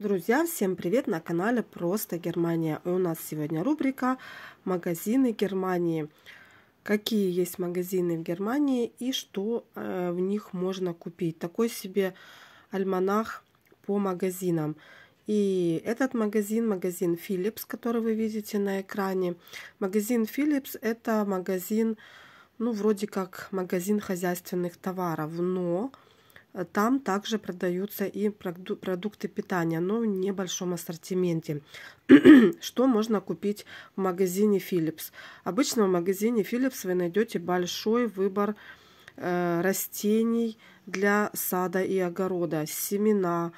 Друзья, всем привет на канале Просто Германия. И у нас сегодня рубрика «Магазины Германии». Какие есть магазины в Германии и что э, в них можно купить. Такой себе альманах по магазинам. И этот магазин, магазин Philips, который вы видите на экране. Магазин Philips – это магазин, ну, вроде как магазин хозяйственных товаров, но там также продаются и продукты питания, но в небольшом ассортименте. Что можно купить в магазине Philips? Обычно в магазине Philips вы найдете большой выбор э, растений для сада и огорода, семена,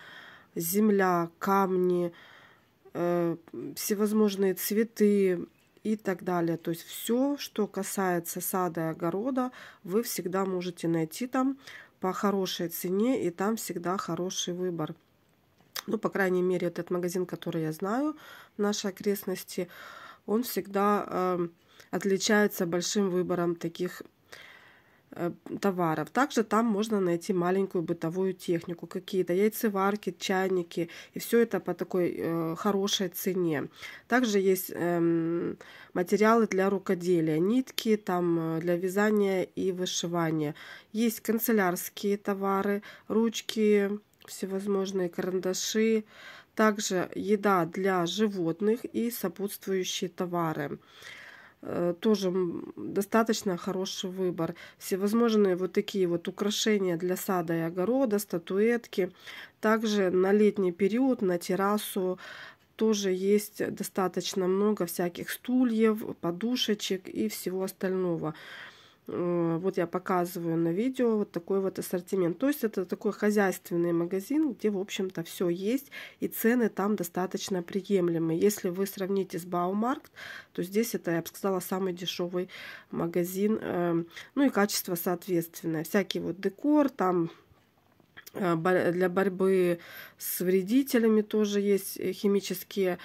земля, камни, э, всевозможные цветы, и так далее. То есть все, что касается сада и огорода, вы всегда можете найти там по хорошей цене, и там всегда хороший выбор. Ну, по крайней мере, этот магазин, который я знаю в нашей окрестности, он всегда э, отличается большим выбором таких Э, товаров. Также там можно найти маленькую бытовую технику, какие-то яйцеварки, чайники, и все это по такой э, хорошей цене. Также есть э, материалы для рукоделия, нитки там э, для вязания и вышивания. Есть канцелярские товары, ручки, всевозможные карандаши, также еда для животных и сопутствующие товары. Э, тоже достаточно хороший выбор. Всевозможные вот такие вот украшения для сада и огорода, статуэтки. Также на летний период, на террасу тоже есть достаточно много всяких стульев, подушечек и всего остального. Э, вот я показываю на видео вот такой вот ассортимент. То есть это такой хозяйственный магазин, где, в общем-то, все есть, и цены там достаточно приемлемые. Если вы сравните с Баумаркт, то здесь это, я бы сказала, самый дешевый магазин. Эм, ну и качество соответственное. Всякий вот декор, там э, для борьбы с вредителями тоже есть химические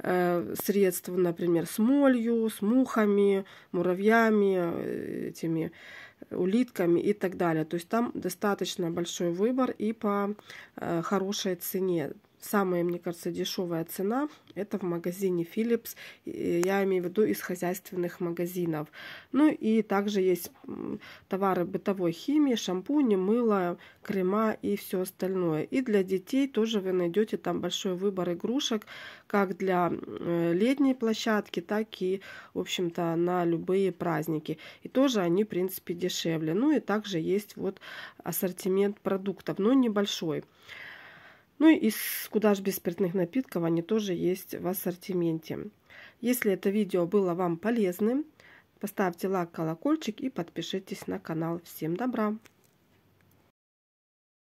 Э, средств, например, с молью, с мухами, муравьями, э, этими улитками и так далее. То есть там достаточно большой выбор и по э, хорошей цене. Самая, мне кажется, дешевая цена это в магазине Philips. Я имею в виду из хозяйственных магазинов. Ну и также есть товары бытовой химии, шампуни, мыло, крема и все остальное. И для детей тоже вы найдете там большой выбор игрушек, как для летней площадки, так и, в общем-то, на любые праздники. И тоже они, в принципе, дешевле. Ну и также есть вот ассортимент продуктов, но небольшой. Ну и куда же без спиртных напитков, они тоже есть в ассортименте. Если это видео было вам полезным, поставьте лайк, колокольчик и подпишитесь на канал. Всем добра!